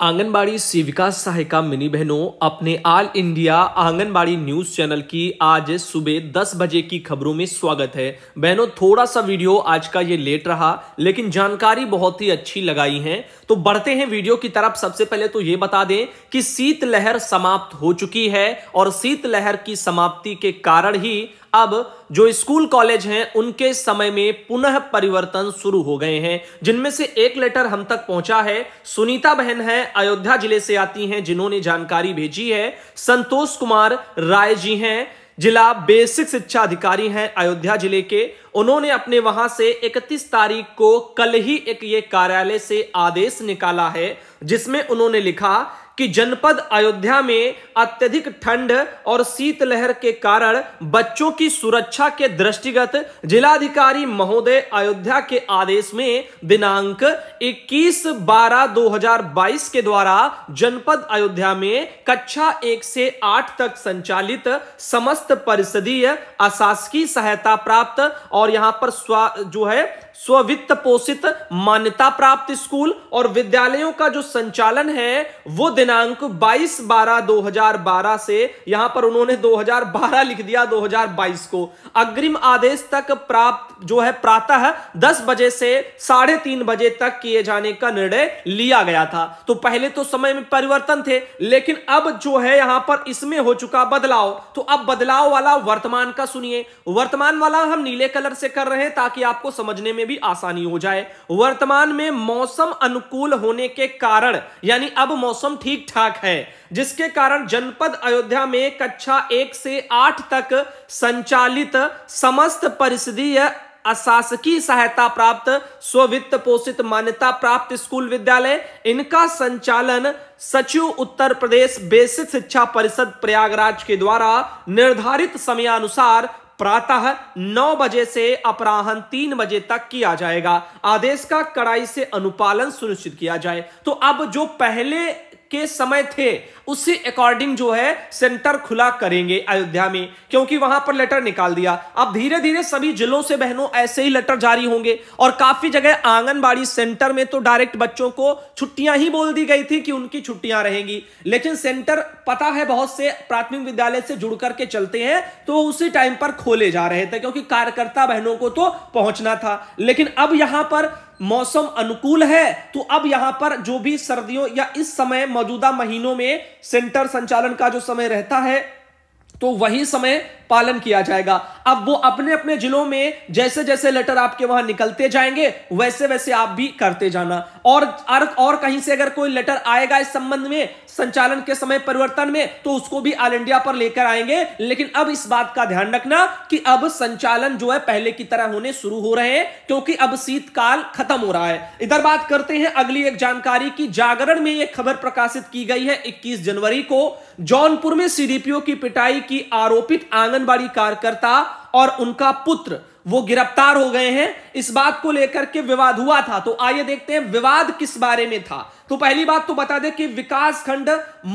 आंगनबाड़ी सेविका सहायिका मिनी बहनों अपने all India anganwadi news channel की आज सुबह 10 बजे की खबरों में स्वागत है बहनों थोड़ा सा वीडियो आज का ये लेट रहा लेकिन जानकारी बहुत ही अच्छी लगाई है तो बढ़ते हैं वीडियो की तरफ सबसे पहले तो ये बता दें कि शीतलहर समाप्त हो चुकी है और शीतलहर की समाप्ति के कारण ही अब जो स्कूल कॉलेज हैं उनके समय में पुनः परिवर्तन शुरू हो गए हैं जिनमें से एक लेटर हम तक पहुंचा है सुनीता बहन है अयोध्या जिले से आती हैं जिन्होंने जानकारी भेजी है संतोष कुमार राय जी हैं जिला बेसिक शिक्षा अधिकारी हैं अयोध्या जिले के उन्होंने अपने वहां से 31 तारीख को कल ही एक ये कार्यालय से आदेश निकाला है जिसमें उन्होंने लिखा कि जनपद अयोध्या में अत्यधिक ठंड और शीतलहर के कारण बच्चों की सुरक्षा के दृष्टिगत जिलाधिकारी महोदय अयोध्या के आदेश में दिनांक 21 बारह 2022 के द्वारा जनपद अयोध्या में कक्षा एक से आठ तक संचालित समस्त परिषदीय अशासकीय सहायता प्राप्त और यहां पर स्वा जो है स्वित्त पोषित मान्यता प्राप्त स्कूल और विद्यालयों का जो संचालन है वो दिनांक 22 बारह 2012 से यहां पर उन्होंने 2012 लिख दिया 2022 को अग्रिम आदेश तक प्राप्त जो है प्रातः 10 बजे से साढ़े तीन बजे तक किए जाने का निर्णय लिया गया था तो पहले तो समय में परिवर्तन थे लेकिन अब जो है यहां पर इसमें हो चुका बदलाव तो अब बदलाव वाला वर्तमान का सुनिए वर्तमान वाला हम नीले कलर से कर रहे हैं ताकि आपको समझने में भी आसानी हो जाए वर्तमान में मौसम अनुकूल होने के कारण यानी अब मौसम ठीक ठाक है जिसके कारण जनपद अयोध्या में कक्षा एक से आठ तक संचालित समस्त परिषदीय अशासकीय सहायता प्राप्त स्वित्त पोषित मान्यता प्राप्त स्कूल विद्यालय इनका संचालन सचिव उत्तर प्रदेश बेसिक शिक्षा परिषद प्रयागराज के द्वारा निर्धारित समयानुसार प्रातः नौ बजे से अपराहन तीन बजे तक किया जाएगा आदेश का कड़ाई से अनुपालन सुनिश्चित किया जाए तो अब जो पहले के समय थे उसी अकॉर्डिंग जो है सेंटर खुला करेंगे अयोध्या में क्योंकि वहां पर लेटर निकाल दिया अब धीरे धीरे सभी जिलों से बहनों ऐसे ही लेटर जारी होंगे और काफी जगह आंगनबाड़ी सेंटर में तो डायरेक्ट बच्चों को छुट्टियां ही बोल दी गई थी कि उनकी छुट्टियां रहेंगी लेकिन सेंटर पता है बहुत से प्राथमिक विद्यालय से जुड़ करके चलते हैं तो उसी टाइम पर खोले जा रहे थे क्योंकि कार्यकर्ता बहनों को तो पहुंचना था लेकिन अब यहां पर मौसम अनुकूल है तो अब यहां पर जो भी सर्दियों या इस समय मौजूदा महीनों में सेंटर संचालन का जो समय रहता है तो वही समय पालन किया जाएगा अब वो अपने अपने जिलों में जैसे जैसे लेटर आपके वहां निकलते जाएंगे वैसे वैसे आप भी करते जाना और और कहीं से अगर कोई लेटर आएगा इस संबंध में संचालन के समय परिवर्तन में तो उसको भी ऑल इंडिया पर लेकर आएंगे लेकिन अब इस बात का ध्यान रखना कि अब संचालन जो है पहले की तरह होने शुरू हो रहे हैं क्योंकि अब शीतकाल खत्म हो रहा है इधर बात करते हैं अगली एक जानकारी की जागरण में यह खबर प्रकाशित की गई है इक्कीस जनवरी को जौनपुर में सीडीपीओ की पिटाई की आरोपित आंगन आंगनबाड़ी कार्यकर्ता और उनका पुत्र वो गिरफ्तार हो गए हैं इस बात को लेकर के विवाद हुआ था तो आइए देखते हैं विवाद किस बारे में था तो पहली बात तो बता दें कि विकास खंड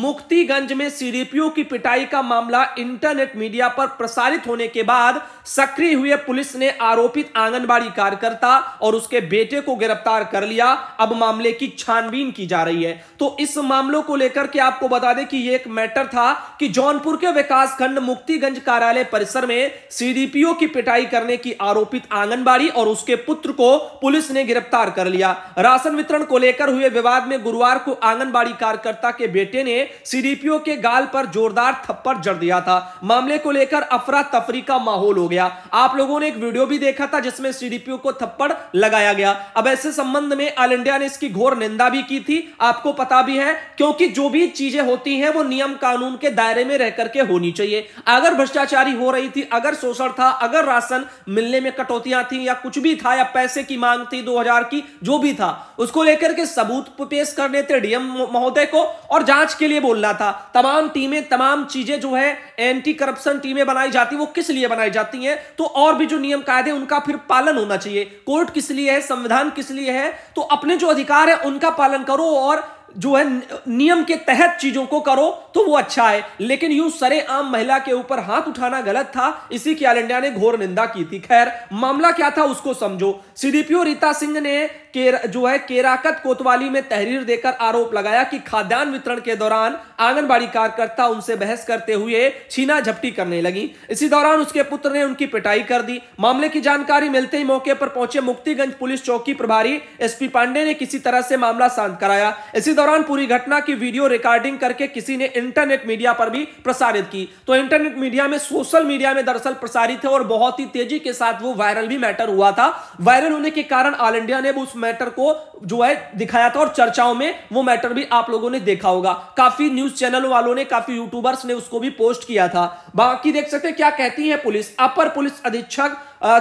मुक्तिगंज में सीडीपीओ की पिटाई का मामला इंटरनेट मीडिया पर प्रसारित होने के बाद सक्रिय हुए पुलिस ने आरोपित आंगनबाड़ी कार्यकर्ता और उसके बेटे को गिरफ्तार कर लिया अब मामले की छानबीन की जा रही है तो इस मामलों को लेकर के आपको बता दें कि यह एक मैटर था कि जौनपुर के विकास खंड मुक्तिगंज कार्यालय परिसर में सीडीपीओ की पिटाई करने की आरोपित आंगनबाड़ी और उसके उसके पुत्र को पुलिस ने गिरफ्तार कर लिया राशन वितरण को लेकर हुए विवाद में गुरुवार को आंगनबाड़ी कार्यकर्ता के बेटे ने सीडीपीओ के गाल पर जोरदार थप्पड़ जड़ दिया था मामले को लेकर अफरा तफरी का माहौल हो गया आप लोगों ने एक वीडियो भी देखा था जिसमें सीडीपीओ को थप्पड़ लगाया गया अब ऐसे संबंध में ऑल इंडिया ने इसकी घोर निंदा भी की थी आपको पता भी है क्योंकि जो भी चीजें होती हैं वो नियम कानून के दायरे में रह करके होनी चाहिए अगर भ्रष्टाचारी हो रही थी अगर शोषण था अगर राशन मिलने में कटौतियां थी या कुछ भी था या पैसे की मांग थी 2000 की जो भी था उसको लेकर के सबूत पेश करने थे डीएम महोदय को और जांच के लिए बोलना था तमाम टीमें तमाम चीजें जो है एंटी करप्शन टीमें बनाई जाती वो किस लिए बनाई जाती हैं तो और भी जो नियम कायदे उनका फिर पालन होना चाहिए कोर्ट किस लिए है संविधान किस लिए है तो अपने जो अधिकार है उनका पालन करो और जो है नियम के तहत चीजों को करो तो वो अच्छा है लेकिन यूं आम महिला के ऊपर हाथ उठाना गलत था इसी की आल इंडिया ने घोर निंदा की थी खैर मामला क्या था उसको समझो सीडीपीओ रीता सिंह ने केर, जो है केराकत कोतवाली में तहरीर देकर आरोप लगाया कि खाद्यान्न वितरण के दौरान आंगनबाड़ी कार्यकर्ता उनसे बहस करते हुए छीना झपटी करने लगी इसी दौरान उसके पुत्र ने उनकी पिटाई कर दी मामले की जानकारी मिलते ही मौके पर पहुंचे मुक्तिगंज पुलिस चौकी प्रभारी एसपी पांडे ने किसी तरह से मामला शांत कराया इसी दौरान पूरी घटना की वीडियो रिकॉर्डिंग करके किसी ने इंटरनेट मीडिया पर भी प्रसारित की तो इंटरनेट मीडिया में सोशल मीडिया में दरअसल प्रसारित है और बहुत ही तेजी के साथ वो वायरल भी मैटर हुआ था वायरल होने के कारण ऑल इंडिया ने उस मैटर को जो है दिखाया था और चर्चाओं में वो मैटर भी आप लोगों ने देखा होगा काफी न्यूज चैनल वालों ने काफी यूट्यूबर्स ने उसको भी पोस्ट किया था बाकी देख सकते क्या कहती है पुलिस अपर पुलिस अधीक्षक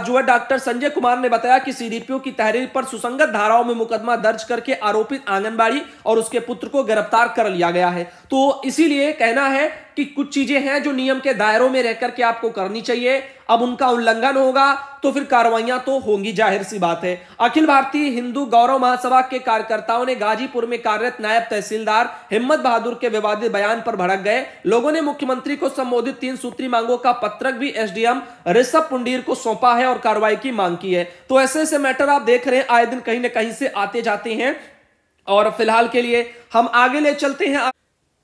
जो है डॉक्टर संजय कुमार ने बताया कि सीडीपीओ की तहरीर पर सुसंगत धाराओं में मुकदमा दर्ज करके आरोपित आंगनबाड़ी और उसके पुत्र को गिरफ्तार कर लिया गया है तो इसीलिए कहना है कि कुछ चीजें हैं जो नियम के दायरों में रहकर के आपको करनी चाहिए अब उनका उल्लंघन होगा तो फिर कार्रवाइयां तो होंगी जाहिर सी बात है अखिल भारतीय हिंदू गौरव महासभा के कार्यकर्ताओं ने गाजीपुर में कार्यरत नायब तहसीलदार हिम्मत बहादुर के विवादित बयान पर भड़क गए लोगों ने मुख्यमंत्री को संबोधित तीन सूत्री मांगों का पत्रक भी एसडीएम ऋषभ पुंडीर को सौंपा है और कार्रवाई की मांग की है तो ऐसे ऐसे मैटर आप देख रहे हैं आए दिन कहीं ना कहीं से आते जाते हैं और फिलहाल के लिए हम आगे ले चलते हैं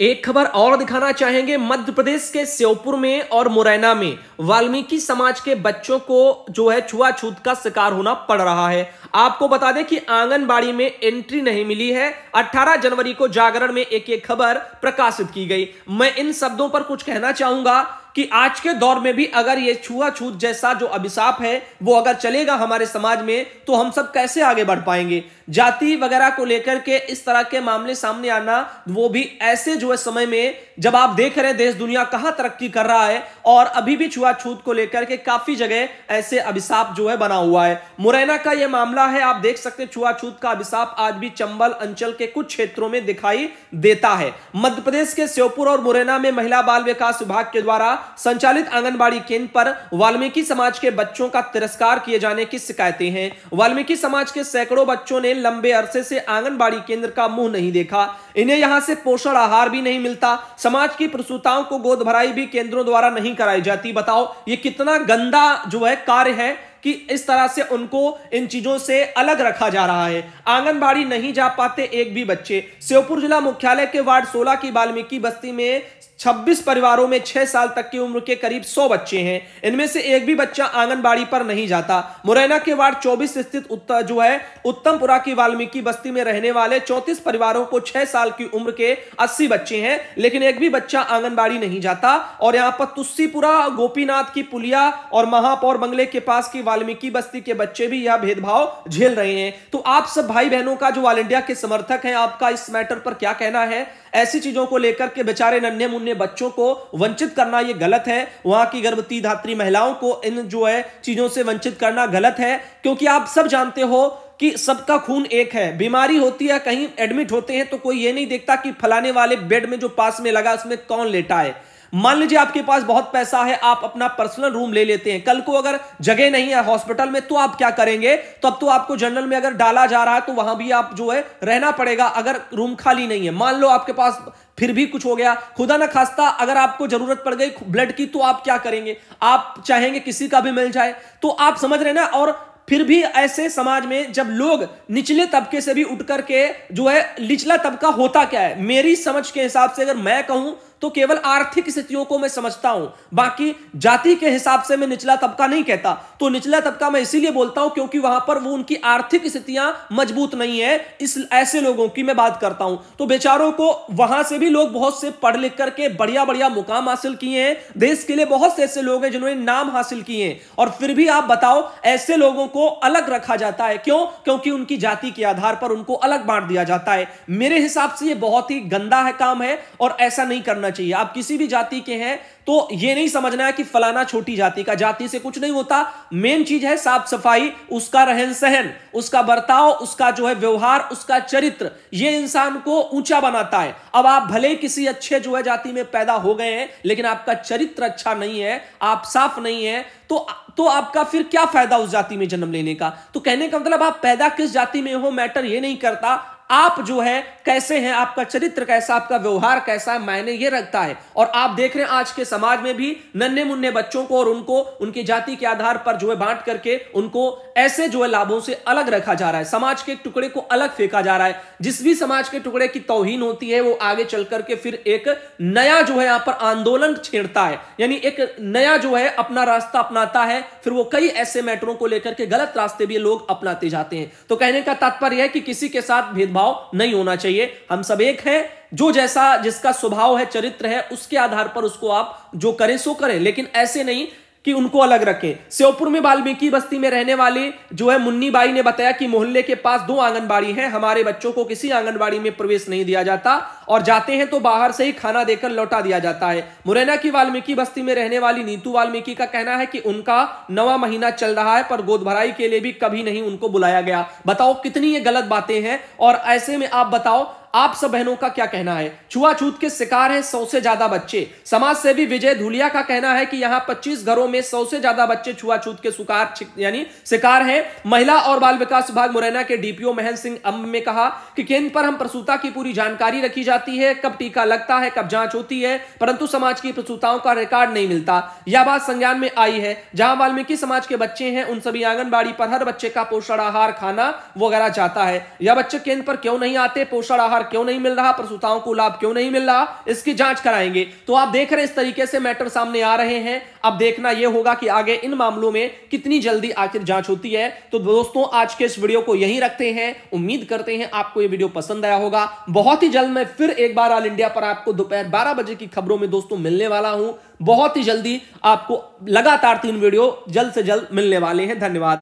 एक खबर और दिखाना चाहेंगे मध्य प्रदेश के श्योपुर में और मुरैना में वाल्मीकि समाज के बच्चों को जो है छुआछूत का शिकार होना पड़ रहा है आपको बता दें कि आंगनबाड़ी में एंट्री नहीं मिली है 18 जनवरी को जागरण में एक एक खबर प्रकाशित की गई मैं इन शब्दों पर कुछ कहना चाहूंगा कि आज के दौर में भी अगर ये छुआछूत जैसा जो अभिशाप है वो अगर चलेगा हमारे समाज में तो हम सब कैसे आगे बढ़ पाएंगे जाति वगैरह को लेकर के इस तरह के मामले सामने आना वो भी ऐसे जो है समय में जब आप देख रहे हैं देश दुनिया कहां तरक्की कर रहा है और अभी भी छुआछूत को लेकर के काफी जगह ऐसे अभिशाप जो है बना हुआ है मुरैना का यह मामला है आप देख सकते हैं छुआछूत का अभिशाप आज भी चंबल अंचल के कुछ क्षेत्रों में दिखाई देता है मध्य प्रदेश के श्योपुर और मुरैना में महिला बाल विकास विभाग के द्वारा संचालित आंगनबाड़ी केंद्र पर वाल्मीकि समाज के बच्चों का तिरस्कार किए जाने की शिकायतें हैं वाल्मीकि समाज के सैकड़ों बच्चों ने लंबे अरसे से आंगनबाड़ी केंद्र का मुंह नहीं देखा इन्हें यहां से पोषण आहार भी नहीं मिलता समाज की प्रसूताओं को गोद भराई भी केंद्रों द्वारा नहीं कराई जाती बताओ ये कितना गंदा जो है कार्य है कि इस तरह से उनको इन चीजों से अलग रखा जा रहा है आंगनबाड़ी नहीं जा पाते एक भी बच्चे श्योपुर जिला मुख्यालय के वार्ड 16 की वाल्मीकि बस्ती में 26 परिवारों में 6 साल तक की उम्र के करीब 100 बच्चे हैं इनमें से एक भी बच्चा आंगनबाड़ी पर नहीं जाता मुरैना के वार्ड 24 स्थित उत्तर जो है उत्तमपुरा की वाल्मीकि बस्ती में रहने वाले 34 परिवारों को 6 साल की उम्र के 80 बच्चे हैं लेकिन एक भी बच्चा आंगनबाड़ी नहीं जाता और यहाँ पर तुस्सीपुरा गोपीनाथ की पुलिया और महापौर बंगले के पास की वाल्मीकि बस्ती के बच्चे भी यह भेदभाव झेल रहे हैं तो आप सब भाई बहनों का जो इंडिया के समर्थक हैं आपका इस मैटर पर क्या कहना है ऐसी चीजों को लेकर के बेचारे नन्हे मुन्ने बच्चों को वंचित करना यह गलत है वहां की गर्भवती धात्री महिलाओं को इन जो है चीजों से वंचित करना गलत है क्योंकि आप सब जानते हो कि सबका खून एक है बीमारी होती है कहीं एडमिट होते हैं तो कोई ये नहीं देखता कि फलाने वाले बेड में जो पास में लगा उसमें कौन लेटा है मान लीजिए आपके पास बहुत पैसा है आप अपना पर्सनल रूम ले लेते हैं कल को अगर जगह नहीं है हॉस्पिटल में तो आप क्या करेंगे तो अब तो आपको जनरल में अगर डाला जा रहा है तो वहां भी आप जो है रहना पड़ेगा अगर रूम खाली नहीं है मान लो आपके पास फिर भी कुछ हो गया खुदा ना खास्ता अगर आपको जरूरत पड़ गई ब्लड की तो आप क्या करेंगे आप चाहेंगे किसी का भी मिल जाए तो आप समझ रहे ना और फिर भी ऐसे समाज में जब लोग निचले तबके से भी उठ करके जो है निचला तबका होता क्या है मेरी समझ के हिसाब से अगर मैं कहूं तो केवल आर्थिक स्थितियों को मैं समझता हूं बाकी जाति के हिसाब से मैं निचला तबका नहीं कहता तो निचला तबका मैं इसीलिए बोलता हूं क्योंकि वहां पर वो उनकी आर्थिक स्थितियां मजबूत नहीं है इस ऐसे लोगों की मैं बात करता हूं तो बेचारों को वहां से भी लोग बहुत से पढ़ लिख करके बढ़िया बढ़िया मुकाम हासिल किए हैं देश के लिए बहुत से ऐसे लोग हैं जिन्होंने नाम हासिल किए हैं और फिर भी आप बताओ ऐसे लोगों को अलग रखा जाता है क्यों क्योंकि उनकी जाति के आधार पर उनको अलग बांट दिया जाता है मेरे हिसाब से यह बहुत ही गंदा है काम है और ऐसा नहीं करना करना चाहिए आप किसी भी जाति के हैं तो ये नहीं समझना है कि फलाना छोटी जाति का जाति से कुछ नहीं होता मेन चीज है साफ सफाई उसका रहन सहन उसका बर्ताव उसका जो है व्यवहार उसका चरित्र ये इंसान को ऊंचा बनाता है अब आप भले किसी अच्छे जो है जाति में पैदा हो गए हैं लेकिन आपका चरित्र अच्छा नहीं है आप साफ नहीं है तो तो आपका फिर क्या फायदा उस जाति में जन्म लेने का तो कहने का मतलब आप पैदा किस जाति में हो मैटर ये नहीं करता आप जो है कैसे हैं आपका चरित्र कैसा आपका व्यवहार कैसा है मायने ये रखता है और आप देख रहे हैं आज के समाज में भी नन्हे मुन्ने बच्चों को और उनको उनकी जाति के आधार पर जो है बांट करके उनको ऐसे जो है लाभों से अलग रखा जा रहा है समाज के टुकड़े को अलग फेंका जा रहा है जिस भी समाज के टुकड़े की तोहहीन होती है वो आगे चल करके फिर एक नया जो है यहाँ पर आंदोलन छेड़ता है यानी एक नया जो है अपना रास्ता अपनाता है फिर वो कई ऐसे मैटरों को लेकर के गलत रास्ते भी लोग अपनाते जाते हैं तो कहने का तात्पर्य है कि किसी के साथ भेदभाव भेदभाव नहीं होना चाहिए हम सब एक हैं जो जैसा जिसका स्वभाव है चरित्र है उसके आधार पर उसको आप जो करें सो करें लेकिन ऐसे नहीं कि उनको अलग रखें श्योपुर में वाल्मीकि बस्ती में रहने वाले जो है मुन्नी बाई ने बताया कि मोहल्ले के पास दो आंगनबाड़ी हैं हमारे बच्चों को किसी आंगनबाड़ी में प्रवेश नहीं दिया जाता और जाते हैं तो बाहर से ही खाना देकर लौटा दिया जाता है मुरैना की वाल्मीकि बस्ती में रहने वाली नीतू वाल्मीकि का कहना है कि उनका नवा महीना चल रहा है पर गोद भराई के लिए भी कभी नहीं उनको बुलाया गया बताओ कितनी ये गलत बातें हैं और ऐसे में आप बताओ आप सब बहनों का क्या कहना है छुआछूत के शिकार हैं सौ से ज्यादा बच्चे समाज सेवी विजय धुलिया का कहना है कि यहां 25 घरों में सौ से ज्यादा बच्चे छुआछूत के सुकार यानी शिकार हैं महिला और बाल विकास विभाग मुरैना के डीपीओ महन सिंह अम्ब में कहा कि केंद्र पर हम प्रसूता की पूरी जानकारी रखी जाती है कब टीका लगता है कब जांच होती है परंतु समाज की प्रसूताओं का रिकॉर्ड नहीं मिलता यह बात संज्ञान में आई है जहां वाल्मीकि समाज के बच्चे हैं उन सभी आंगनबाड़ी पर हर बच्चे का पोषण आहार खाना वगैरह जाता है यह बच्चे केंद्र पर क्यों नहीं आते पोषण आहार आहार क्यों नहीं मिल रहा प्रसूताओं को लाभ क्यों नहीं मिल रहा इसकी जांच कराएंगे तो आप देख रहे हैं इस तरीके से मैटर सामने आ रहे हैं अब देखना यह होगा कि आगे इन मामलों में कितनी जल्दी आखिर जांच होती है तो दोस्तों आज के इस वीडियो को यही रखते हैं उम्मीद करते हैं आपको यह वीडियो पसंद आया होगा बहुत ही जल्द मैं फिर एक बार ऑल इंडिया पर आपको दोपहर बारह बजे की खबरों में दोस्तों मिलने वाला हूं बहुत ही जल्दी आपको लगातार तीन वीडियो जल्द से जल्द मिलने वाले हैं धन्यवाद